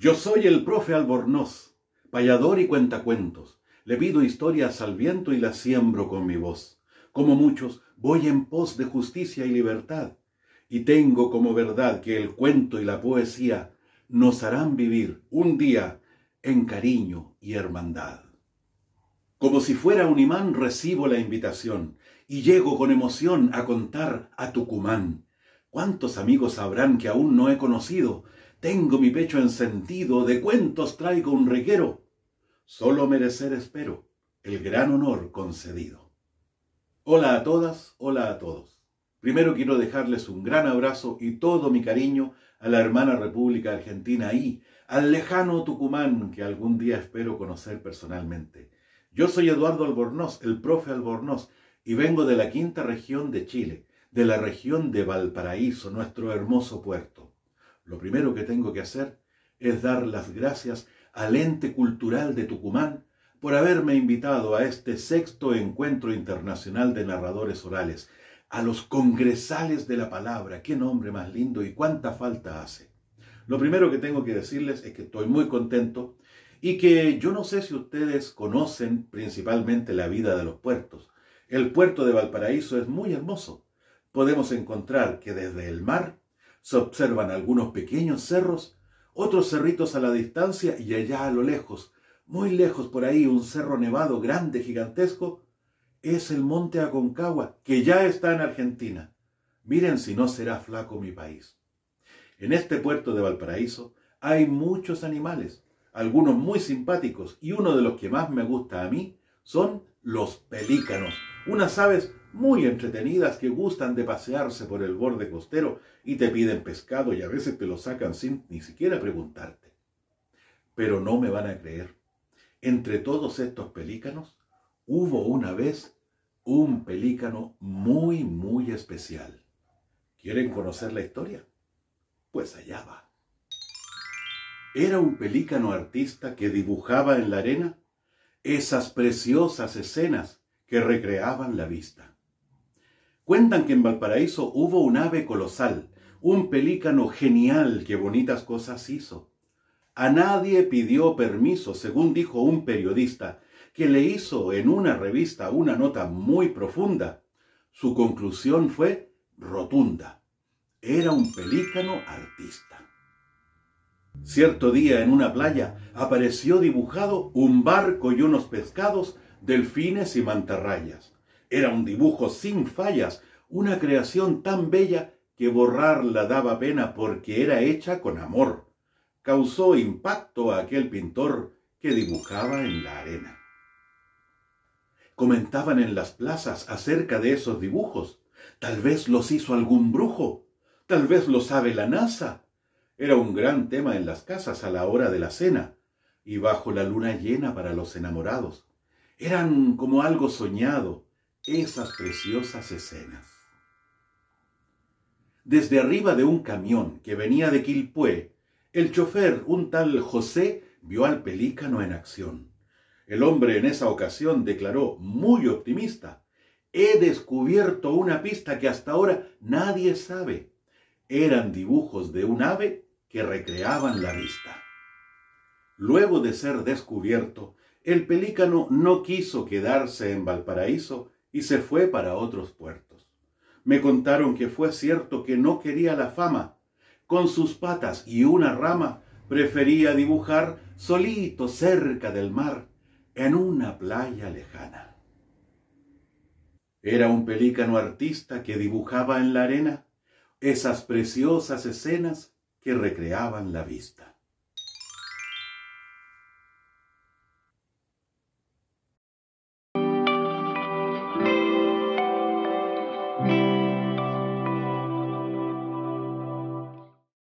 Yo soy el profe Albornoz, payador y cuentacuentos. Le pido historias al viento y las siembro con mi voz. Como muchos, voy en pos de justicia y libertad. Y tengo como verdad que el cuento y la poesía nos harán vivir un día en cariño y hermandad. Como si fuera un imán recibo la invitación y llego con emoción a contar a Tucumán. ¿Cuántos amigos habrán que aún no he conocido tengo mi pecho encendido, de cuentos traigo un reguero. Solo merecer espero el gran honor concedido. Hola a todas, hola a todos. Primero quiero dejarles un gran abrazo y todo mi cariño a la hermana República Argentina y al lejano Tucumán que algún día espero conocer personalmente. Yo soy Eduardo Albornoz, el profe Albornoz, y vengo de la quinta región de Chile, de la región de Valparaíso, nuestro hermoso puerto lo primero que tengo que hacer es dar las gracias al ente cultural de Tucumán por haberme invitado a este sexto encuentro internacional de narradores orales, a los congresales de la palabra, qué nombre más lindo y cuánta falta hace. Lo primero que tengo que decirles es que estoy muy contento y que yo no sé si ustedes conocen principalmente la vida de los puertos. El puerto de Valparaíso es muy hermoso. Podemos encontrar que desde el mar se observan algunos pequeños cerros, otros cerritos a la distancia y allá a lo lejos, muy lejos por ahí, un cerro nevado grande, gigantesco, es el monte Aconcagua, que ya está en Argentina. Miren si no será flaco mi país. En este puerto de Valparaíso hay muchos animales, algunos muy simpáticos y uno de los que más me gusta a mí son los pelícanos, unas aves muy entretenidas que gustan de pasearse por el borde costero y te piden pescado y a veces te lo sacan sin ni siquiera preguntarte. Pero no me van a creer. Entre todos estos pelícanos hubo una vez un pelícano muy, muy especial. ¿Quieren conocer la historia? Pues allá va. Era un pelícano artista que dibujaba en la arena esas preciosas escenas que recreaban la vista. Cuentan que en Valparaíso hubo un ave colosal, un pelícano genial que bonitas cosas hizo. A nadie pidió permiso, según dijo un periodista, que le hizo en una revista una nota muy profunda. Su conclusión fue rotunda. Era un pelícano artista. Cierto día en una playa apareció dibujado un barco y unos pescados, delfines y mantarrayas. Era un dibujo sin fallas, una creación tan bella que borrarla daba pena porque era hecha con amor. Causó impacto a aquel pintor que dibujaba en la arena. Comentaban en las plazas acerca de esos dibujos. Tal vez los hizo algún brujo. Tal vez lo sabe la NASA. Era un gran tema en las casas a la hora de la cena y bajo la luna llena para los enamorados. Eran como algo soñado, esas preciosas escenas. Desde arriba de un camión que venía de Quilpué, el chofer, un tal José, vio al pelícano en acción. El hombre en esa ocasión declaró muy optimista, he descubierto una pista que hasta ahora nadie sabe. Eran dibujos de un ave que recreaban la vista. Luego de ser descubierto, el pelícano no quiso quedarse en Valparaíso y se fue para otros puertos. Me contaron que fue cierto que no quería la fama. Con sus patas y una rama prefería dibujar solito cerca del mar, en una playa lejana. Era un pelícano artista que dibujaba en la arena esas preciosas escenas que recreaban la vista.